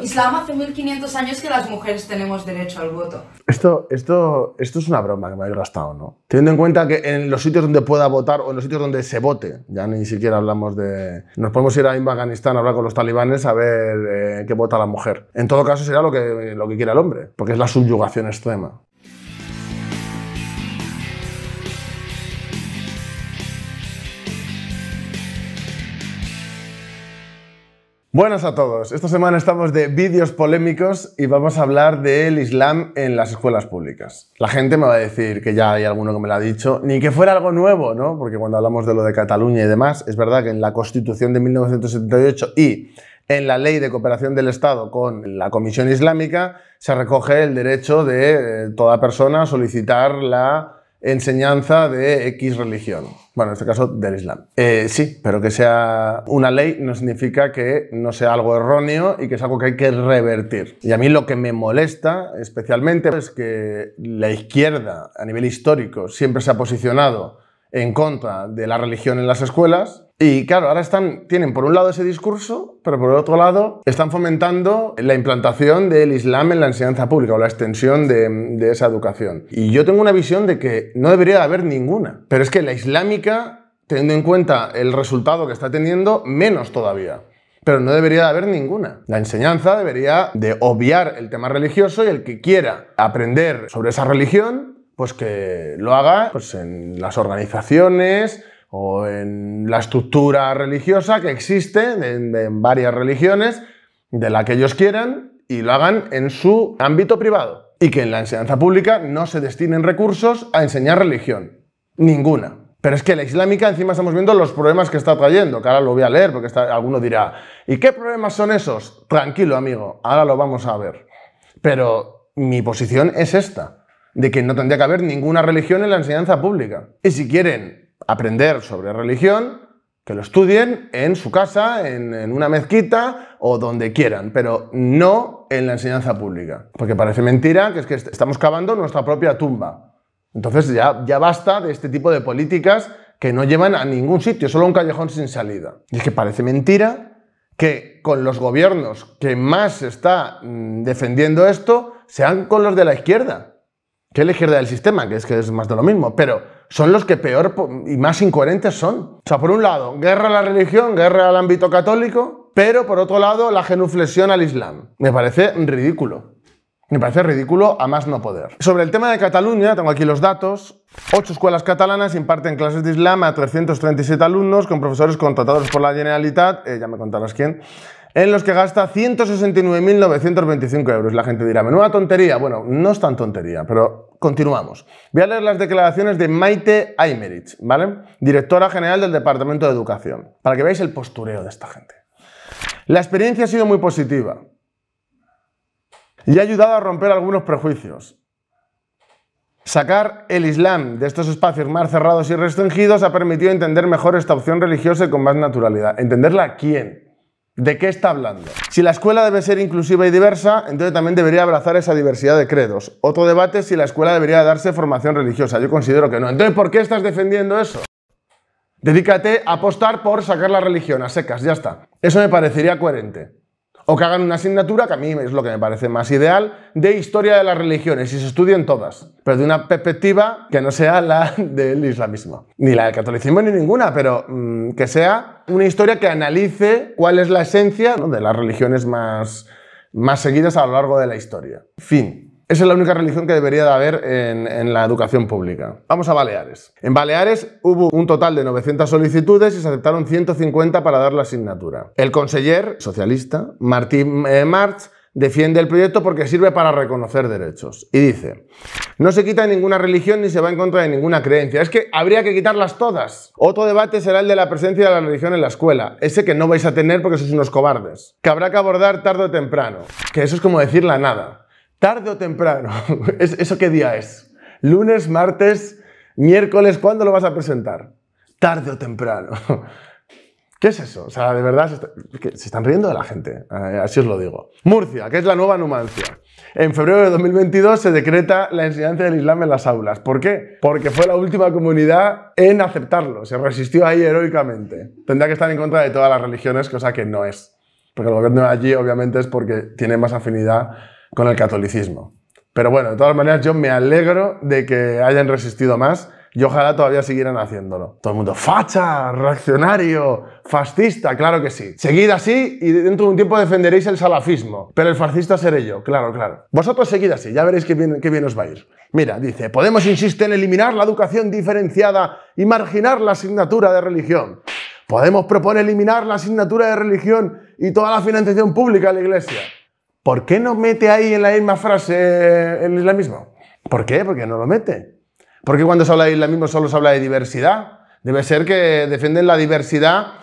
Islam hace 1500 años que las mujeres tenemos derecho al voto. Esto, esto, es una broma que me habéis gastado, ¿no? Teniendo en cuenta que en los sitios donde pueda votar o en los sitios donde se vote, ya ni siquiera hablamos de... Nos podemos ir a Afganistán a hablar con los talibanes a ver eh, qué vota la mujer. En todo caso será lo que, lo que quiera el hombre, porque es la subyugación extrema. Buenas a todos. Esta semana estamos de vídeos polémicos y vamos a hablar del Islam en las escuelas públicas. La gente me va a decir que ya hay alguno que me lo ha dicho, ni que fuera algo nuevo, ¿no? Porque cuando hablamos de lo de Cataluña y demás, es verdad que en la Constitución de 1978 y en la Ley de Cooperación del Estado con la Comisión Islámica se recoge el derecho de eh, toda persona a solicitar la enseñanza de X religión. Bueno, en este caso del Islam. Eh, sí, pero que sea una ley no significa que no sea algo erróneo y que es algo que hay que revertir. Y a mí lo que me molesta especialmente es que la izquierda a nivel histórico siempre se ha posicionado en contra de la religión en las escuelas y claro, ahora están, tienen por un lado ese discurso, pero por el otro lado están fomentando la implantación del Islam en la enseñanza pública o la extensión de, esa educación. Y yo tengo una visión de que no debería haber ninguna, pero es que la islámica, teniendo en cuenta el resultado que está teniendo, menos todavía pero no debería haber ninguna. La enseñanza debería de obviar el tema religioso y el que quiera aprender sobre esa religión, pues que lo haga pues, en las organizaciones, o en la estructura religiosa que existe en, varias religiones, de la que ellos quieran y lo hagan en su ámbito privado. Y que en la enseñanza pública no se destinen recursos a enseñar religión. Ninguna. Pero es que la islámica encima estamos viendo los problemas que está trayendo, que ahora lo voy a leer porque está, alguno dirá, ¿y qué problemas son esos? Tranquilo amigo, ahora lo vamos a ver. Pero mi posición es esta, de que no tendría que haber ninguna religión en la enseñanza pública. Y si quieren aprender sobre religión, que lo estudien en su casa, en, una mezquita o donde quieran, pero no en la enseñanza pública. Porque parece mentira que es que estamos cavando nuestra propia tumba. Entonces ya, ya basta de este tipo de políticas que no llevan a ningún sitio, solo un callejón sin salida. Y es que parece mentira que con los gobiernos que más se está mm, defendiendo esto sean con los de la izquierda que elegir del sistema, que es que es más de lo mismo, pero son los que peor y más incoherentes son. O sea, por un lado, guerra a la religión, guerra al ámbito católico, pero por otro lado, la genuflexión al Islam. Me parece ridículo. Me parece ridículo a más no poder. Sobre el tema de Cataluña, tengo aquí los datos. Ocho escuelas catalanas imparten clases de Islam a 337 alumnos con profesores contratados por la Generalitat, eh, ya me contarás quién, en los que gasta 169.925 euros. La gente dirá, menuda tontería. Bueno, no es tan tontería, pero continuamos. Voy a leer las declaraciones de Maite Aymerich, ¿vale? Directora General del Departamento de Educación, para que veáis el postureo de esta gente. La experiencia ha sido muy positiva y ha ayudado a romper algunos prejuicios. Sacar el Islam de estos espacios más cerrados y restringidos ha permitido entender mejor esta opción religiosa y con más naturalidad. ¿Entenderla quién? ¿De qué está hablando? Si la escuela debe ser inclusiva y diversa, entonces también debería abrazar esa diversidad de credos. Otro debate es si la escuela debería darse formación religiosa. Yo considero que no. Entonces, ¿por qué estás defendiendo eso? Dedícate a apostar por sacar la religión a secas, ya está. Eso me parecería coherente. O que hagan una asignatura, que a mí es lo que me parece más ideal, de historia de las religiones y se estudien todas, pero de una perspectiva que no sea la del islamismo, ni la del catolicismo ni ninguna, pero mm, que sea una historia que analice cuál es la esencia de las religiones más, más seguidas a lo largo de la historia. Fin. Esa es la única religión que debería de haber en, la educación pública. Vamos a Baleares. En Baleares hubo un total de 900 solicitudes y se aceptaron 150 para dar la asignatura. El conseller socialista, Martín eh, March, defiende el proyecto porque sirve para reconocer derechos. Y dice, no se quita ninguna religión ni se va en contra de ninguna creencia. Es que habría que quitarlas todas. Otro debate será el de la presencia de la religión en la escuela. Ese que no vais a tener porque sois unos cobardes. Que habrá que abordar tarde o temprano. Que eso es como decir la nada. Tarde o temprano. ¿Eso qué día es? Lunes, martes, miércoles, ¿cuándo lo vas a presentar? Tarde o temprano. ¿Qué es eso? O sea, de verdad, se, están riendo de la gente. Eh, así os lo digo. Murcia, que es la nueva Numancia. En febrero de 2022 se decreta la enseñanza del Islam en las aulas. ¿Por qué? Porque fue la última comunidad en aceptarlo. Se resistió ahí heroicamente. Tendrá que estar en contra de todas las religiones, cosa que no es. Porque el gobierno allí, obviamente, es porque tiene más afinidad con el catolicismo. Pero bueno, de todas maneras yo me alegro de que hayan resistido más y ojalá todavía siguieran haciéndolo. Todo el mundo, facha, reaccionario, fascista, claro que sí. Seguid así y dentro de un tiempo defenderéis el salafismo, pero el fascista seré yo, claro, claro. Vosotros seguid así, ya veréis qué bien, qué bien os va a ir. Mira, dice, Podemos insiste en eliminar la educación diferenciada y marginar la asignatura de religión. Podemos proponer eliminar la asignatura de religión y toda la financiación pública a la Iglesia. ¿Por qué no mete ahí en la misma frase el islamismo? ¿Por qué? Porque no lo mete. Porque cuando se habla de islamismo solo se habla de diversidad. Debe ser que defienden la diversidad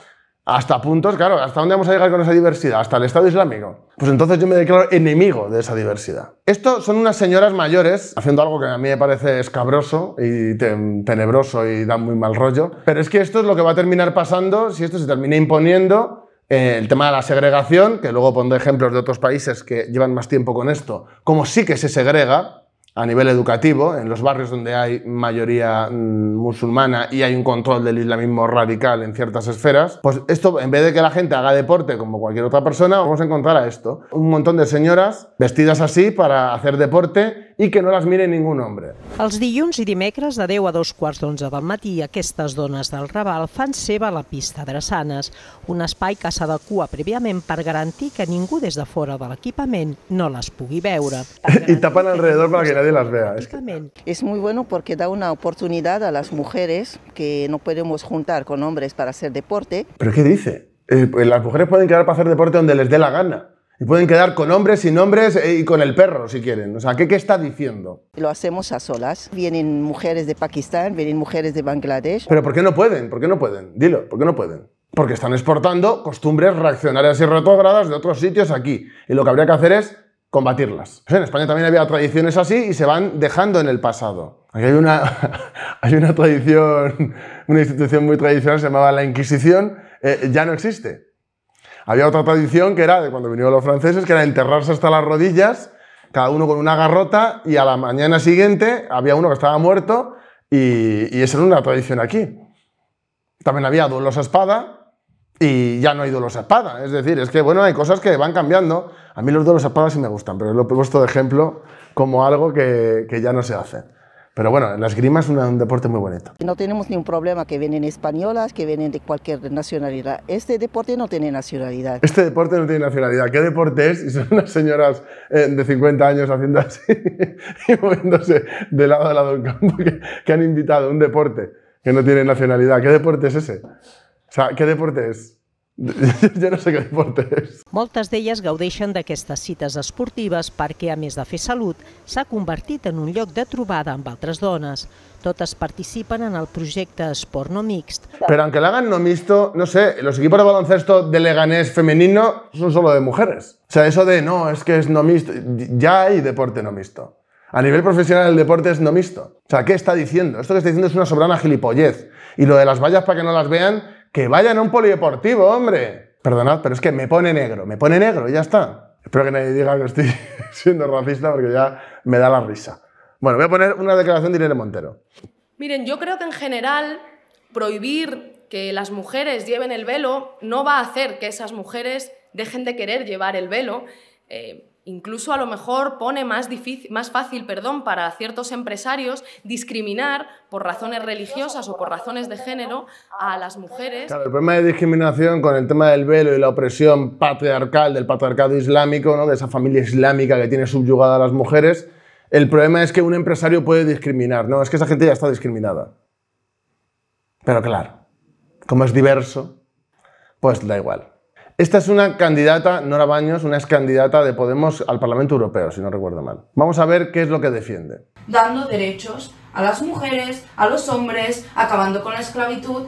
hasta puntos, claro, ¿hasta dónde vamos a llegar con esa diversidad? Hasta el Estado Islámico. Pues entonces yo me declaro enemigo de esa diversidad. Esto son unas señoras mayores haciendo algo que a mí me parece escabroso y tenebroso y da muy mal rollo. Pero es que esto es lo que va a terminar pasando si esto se termina imponiendo el tema de la segregación, que luego pondré ejemplos de otros países que llevan más tiempo con esto, como sí que se segrega a nivel educativo, en los barrios donde hay mayoría mm, musulmana y hay un control del islamismo radical en ciertas esferas, pues esto, en vez de que la gente haga deporte como cualquier otra persona, vamos a encontrar a esto. Un montón de señoras vestidas así para hacer deporte i que no les mire ningú hombre. Els dilluns i dimecres de 10 a 2 quarts d'11 del matí aquestes dones del Raval fan seva la pista Drassanes, un espai que s'adequa prèviament per garantir que ningú des de fora de l'equipament no les pugui veure. I tapen alrededor redor perquè nadie las vea. És muy bueno porque da una oportunidad a las mujeres que no podemos juntar con hombres para hacer deporte. Però què dice? Eh, pues las mujeres pueden quedar para hacer deporte donde les dé la gana. Y pueden quedar con hombres, sin hombres eh, y con el perro, si quieren. O sea, ¿qué, ¿qué, está diciendo? Lo hacemos a solas. Vienen mujeres de Pakistán, vienen mujeres de Bangladesh. Pero ¿por qué no pueden? ¿Por qué no pueden? Dilo, ¿por qué no pueden? Porque están exportando costumbres reaccionarias y retrógradas de otros sitios aquí. Y lo que habría que hacer es combatirlas. sea, en España también había tradiciones así y se van dejando en el pasado. Aquí hay una, hay una tradición, una institución muy tradicional, se llamaba la Inquisición, eh, ya no existe. Había otra tradición que era, de cuando vinieron los franceses, que era enterrarse hasta las rodillas, cada uno con una garrota, y a la mañana siguiente había uno que estaba muerto, y, y esa era una tradición aquí. También había duelos a espada, y ya no hay duelos a espada. Es decir, es que, bueno, hay cosas que van cambiando. A mí los duelos a espada sí me gustan, pero lo he puesto de ejemplo como algo que ya no se hace. Pero bueno, las Grimas es un deporte muy bonito. No tenemos ningún problema que vienen españolas, que vienen de cualquier nacionalidad. Este deporte no tiene nacionalidad. Este deporte no tiene nacionalidad. ¿Qué deporte es? Y son unas señoras eh, de 50 años haciendo así y moviéndose de lado a lado del campo que, que han invitado un deporte que no tiene nacionalidad. ¿Qué deporte es ese? O sea, ¿qué deporte es? ja no sé què deporte és. Moltes d'elles gaudeixen d'aquestes cites esportives perquè, a més de fer salut, s'ha convertit en un lloc de trobada amb altres dones. Totes participen en el projecte Esport No Mixt. Pero aunque lo hagan no mixto, no sé, los equipos de baloncesto de Leganés femenino son solo de mujeres. O sea, eso de no, es que es no mixto, ya hay deporte no mixto. A nivel profesional el deporte es no mixto. O sea, ¿qué está diciendo? Esto que está diciendo es una sobrana gilipollez. Y lo de las vallas para que no las vean que vayan a un polideportivo, hombre. Perdonad, pero es que me pone negro, me pone negro, y ya está. Espero que nadie diga que estoy siendo racista porque ya me da la risa. Bueno, voy a poner una declaración de Irene Montero. Miren, yo creo que en general prohibir que las mujeres lleven el velo no va a hacer que esas mujeres dejen de querer llevar el velo. Eh, Incluso a lo mejor pone más, fácil perdón, para ciertos empresarios discriminar por razones religiosas o por razones de género a las mujeres. el problema de discriminación con el tema del velo y la opresión patriarcal del patriarcado islámico, ¿no? de esa familia islámica que tiene subyugada a las mujeres, el problema es que un empresario puede discriminar. No, es que esa gente ya está discriminada. Pero claro, como es diverso, pues da igual. Esta es una candidata, Nora Baños, una ex candidata de Podemos al Parlamento Europeo, si no recuerdo mal. Vamos a ver qué es lo que defiende. Dando derechos a las mujeres, a los hombres, acabando con la esclavitud.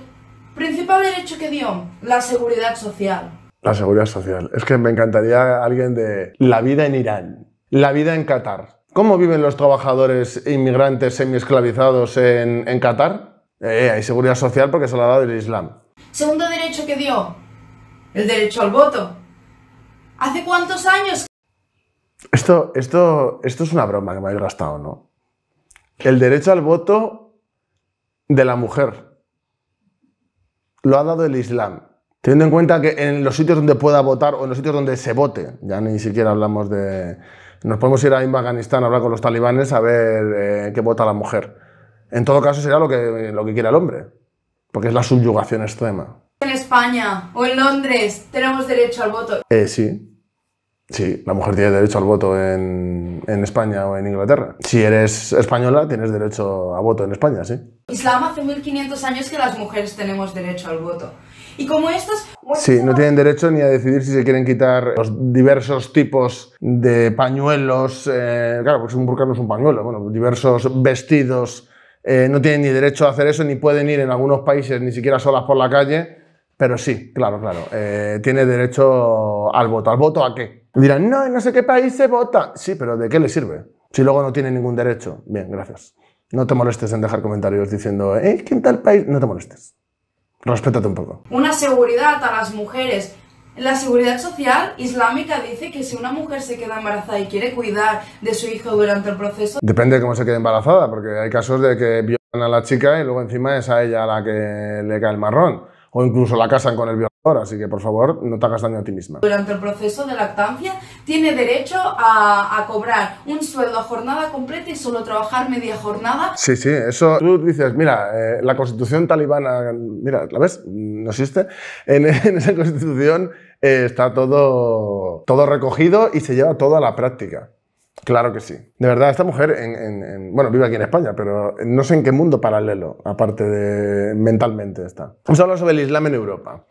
Principal derecho que dio, la seguridad social. La seguridad social. Es que me encantaría alguien de la vida en Irán, la vida en Qatar. ¿Cómo viven los trabajadores inmigrantes semiesclavizados en, en Qatar? Eh, hay seguridad social porque se la ha dado el Islam. Segundo derecho que dio, el derecho al voto. ¿Hace cuántos años? Esto, esto, esto es una broma que me habéis gastado, ¿no? El derecho al voto de la mujer lo ha dado el Islam. Teniendo en cuenta que en los sitios donde pueda votar o en los sitios donde se vote, ya ni siquiera hablamos de... Nos podemos ir a Afganistán a hablar con los talibanes a ver eh, qué vota la mujer. En todo caso será lo que, lo que quiera el hombre, porque es la subyugación extrema en España o en Londres tenemos derecho al voto. Eh, sí. Sí, la mujer tiene derecho al voto en, España o en Inglaterra. Si eres española, tienes derecho a voto en España, sí. Islam hace 1500 años que las mujeres tenemos derecho al voto. Y como estos... sí, no tienen derecho ni a decidir si se quieren quitar los diversos tipos de pañuelos. Eh, claro, pues un burka es un pañuelo. Bueno, diversos vestidos. Eh, no tienen ni derecho a hacer eso, ni pueden ir en algunos países ni siquiera solas por la calle pero sí, claro, claro, eh, tiene derecho al voto. ¿Al voto a qué? Dirán, no, no sé qué país se vota. Sí, pero ¿de qué le sirve? Si luego no tiene ningún derecho. Bien, gracias. No te molestes en dejar comentarios diciendo, eh, ¿qué tal país? No te molestes. Respétate un poco. Una seguridad a las mujeres. La seguridad social islámica dice que si una mujer se queda embarazada y quiere cuidar de su hijo durante el proceso... Depende de cómo se quede embarazada, porque hay casos de que violan a la chica y luego encima es a ella la que le cae el marrón o incluso la casan con el violador, así que por favor no te hagas daño a ti misma. Durante el proceso de lactancia tiene derecho a, cobrar un sueldo a jornada completa y solo trabajar media jornada. Sí, sí, eso tú dices, mira, eh, la constitución talibana, mira, ¿la ves? Mm, no existe. En, esa constitución eh, está todo, todo recogido y se lleva todo a la práctica. Claro que sí. De verdad, esta mujer, bueno, vive aquí en España, pero no sé en qué mundo paralelo, aparte de mentalmente está. Vamos a hablar sobre el Islam en Europa.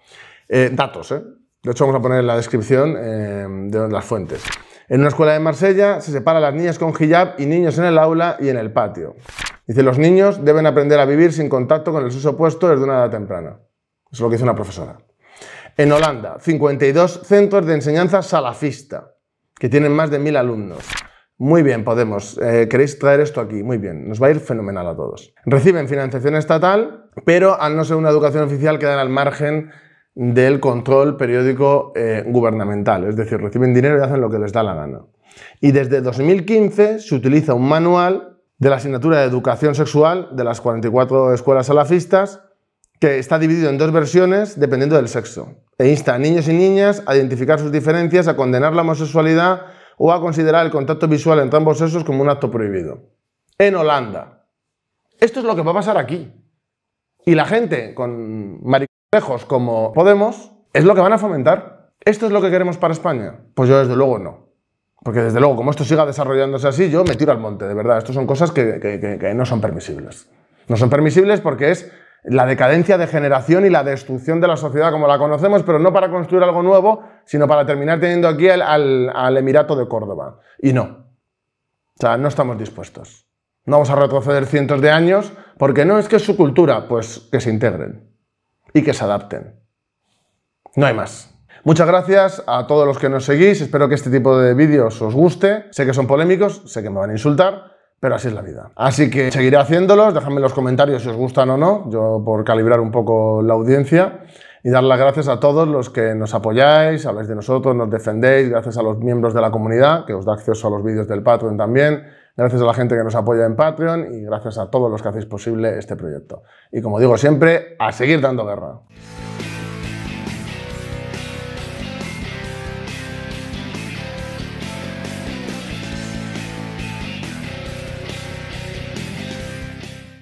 Eh, datos, ¿eh? De hecho, vamos a poner en la descripción eh, de las fuentes. En una escuela de Marsella se separa a las niñas con hijab y niños en el aula y en el patio. Dice, los niños deben aprender a vivir sin contacto con el sexo opuesto desde una edad temprana. Eso es lo que dice una profesora. En Holanda, 52 centros de enseñanza salafista, que tienen más de 1.000 alumnos. Muy bien, Podemos. Eh, queréis traer esto aquí. Muy bien, nos va a ir fenomenal a todos. Reciben financiación estatal, pero al no ser una educación oficial quedan al margen del control periódico eh, gubernamental. Es decir, reciben dinero y hacen lo que les da la gana. Y desde 2015 se utiliza un manual de la asignatura de educación sexual de las 44 escuelas salafistas que está dividido en dos versiones dependiendo del sexo. E insta a niños y niñas a identificar sus diferencias, a condenar la homosexualidad o a considerar el contacto visual entre ambos sexos como un acto prohibido. En Holanda. Esto es lo que va a pasar aquí. Y la gente con maricolejos como Podemos es lo que van a fomentar. ¿Esto es lo que queremos para España? Pues yo desde luego no. Porque desde luego, como esto siga desarrollándose así, yo me tiro al monte, de verdad. Esto son cosas que no son permisibles. No son permisibles porque es la decadencia de generación y la destrucción de la sociedad como la conocemos, pero no para construir algo nuevo, sino para terminar teniendo aquí al, Emirato de Córdoba. Y no. O sea, no estamos dispuestos. No vamos a retroceder cientos de años porque no es que su cultura, pues que se integren y que se adapten. No hay más. Muchas gracias a todos los que nos seguís, espero que este tipo de vídeos os guste, sé que son polémicos, sé que me van a insultar, pero así es la vida. Así que seguiré haciéndolos, dejadme en los comentarios si os gustan o no, yo por calibrar un poco la audiencia y dar las gracias a todos los que nos apoyáis, habláis de nosotros, nos defendéis, gracias a los miembros de la comunidad que os da acceso a los vídeos del Patreon también, gracias a la gente que nos apoya en Patreon y gracias a todos los que hacéis posible este proyecto. Y como digo siempre, a seguir dando guerra.